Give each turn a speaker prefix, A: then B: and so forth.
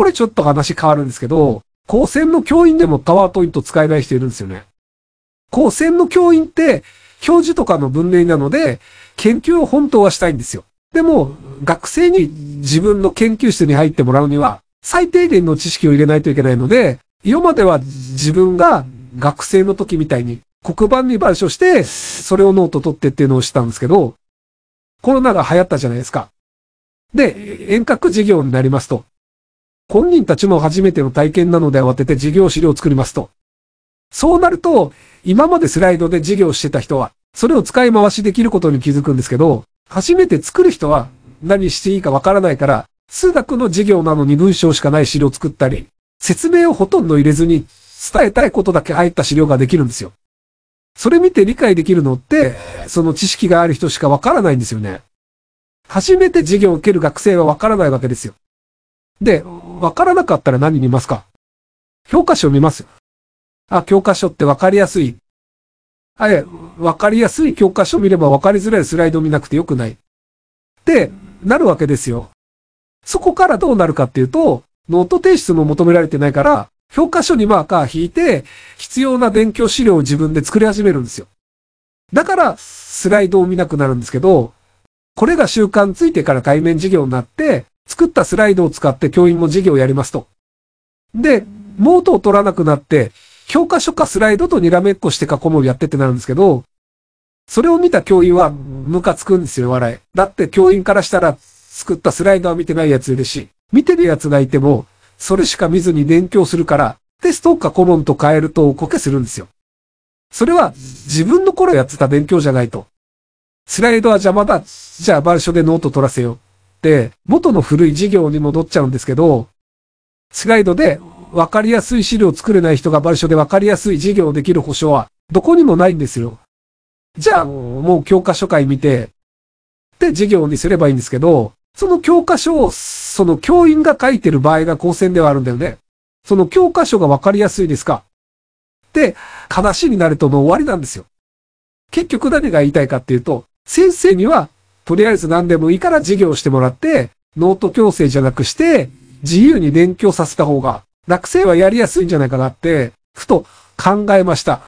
A: これちょっと話変わるんですけど、高専の教員でもパワーポイント使えない人いるんですよね。高専の教員って、教授とかの分類なので、研究を本当はしたいんですよ。でも、学生に自分の研究室に入ってもらうには、最低限の知識を入れないといけないので、今までは自分が学生の時みたいに黒板に板書して、それをノート取ってっていうのをしたんですけど、コロナが流行ったじゃないですか。で、遠隔授業になりますと。本人たちも初めての体験なので慌てて事業資料を作りますと。そうなると、今までスライドで事業してた人は、それを使い回しできることに気づくんですけど、初めて作る人は何していいかわからないから、数学の授業なのに文章しかない資料を作ったり、説明をほとんど入れずに伝えたいことだけ入った資料ができるんですよ。それ見て理解できるのって、その知識がある人しかわからないんですよね。初めて授業を受ける学生はわからないわけですよ。で、わからなかったら何見ますか教科書見ます。あ、教科書ってわかりやすい。あれ、わかりやすい教科書見ればわかりづらいスライド見なくてよくない。ってなるわけですよ。そこからどうなるかっていうと、ノート提出も求められてないから、教科書にマーカー引いて、必要な勉強資料を自分で作り始めるんですよ。だから、スライドを見なくなるんですけど、これが習慣ついてから対面授業になって、作ったスライドを使って教員も授業をやりますと。で、ノートを取らなくなって、教科書かスライドとにらめっこして過去問やってってなるんですけど、それを見た教員はムカつくんですよ、笑い。だって教員からしたら作ったスライドは見てないやついるし、見てるやつがいても、それしか見ずに勉強するから、テストを過去問と変えるとおこけするんですよ。それは自分の頃やってた勉強じゃないと。スライドは邪魔だ。じゃあ板書でノート取らせよう。、元の古い事業に戻っちゃうんですけど、スライドで分かりやすい資料を作れない人が場所で分かりやすい事業をできる保証は、どこにもないんですよ。じゃあ、もう教科書会見て、で、事業にすればいいんですけど、その教科書を、その教員が書いてる場合が高専ではあるんだよね。その教科書が分かりやすいですかで、話になるともう終わりなんですよ。結局何が言いたいかっていうと、先生にはとりあえず何でもいいから授業してもらって、ノート強制じゃなくして、自由に勉強させた方が、学生はやりやすいんじゃないかなって、ふと考えました。